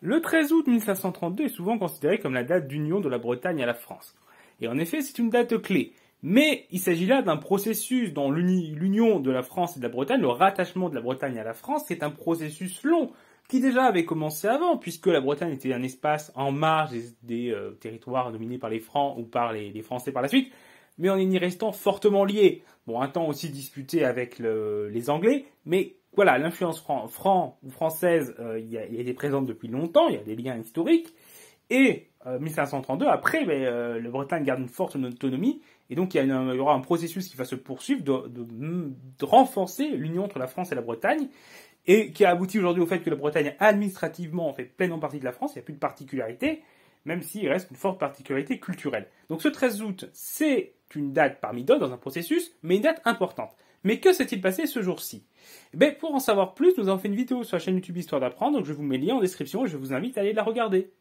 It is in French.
Le 13 août 1532 est souvent considéré comme la date d'union de la Bretagne à la France. Et en effet, c'est une date clé. Mais il s'agit là d'un processus dont l'union de la France et de la Bretagne, le rattachement de la Bretagne à la France, est un processus long qui déjà avait commencé avant, puisque la Bretagne était un espace en marge des, euh, territoires dominés par les Francs ou par les, Français par la suite, mais en y restant fortement lié. Bon, un temps aussi discuté avec les Anglais, mais voilà, l'influence franc ou française, euh, y a, présente depuis longtemps, il y a des liens historiques. Et 1532, euh, après, ben, euh, le Bretagne garde une forte autonomie, et donc il y, aura un processus qui va se poursuivre de, renforcer l'union entre la France et la Bretagne, et qui a abouti aujourd'hui au fait que la Bretagne administrativement fait pleinement partie de la France, il n'y a plus de particularité, même s'il reste une forte particularité culturelle. Donc ce 13 août, c'est une date parmi d'autres dans un processus, mais une date importante. Mais que s'est-il passé ce jour-ci eh ben, Pour en savoir plus, nous avons fait une vidéo sur la chaîne YouTube Histoire d'apprendre, donc je vous mets le lien en description et je vous invite à aller la regarder.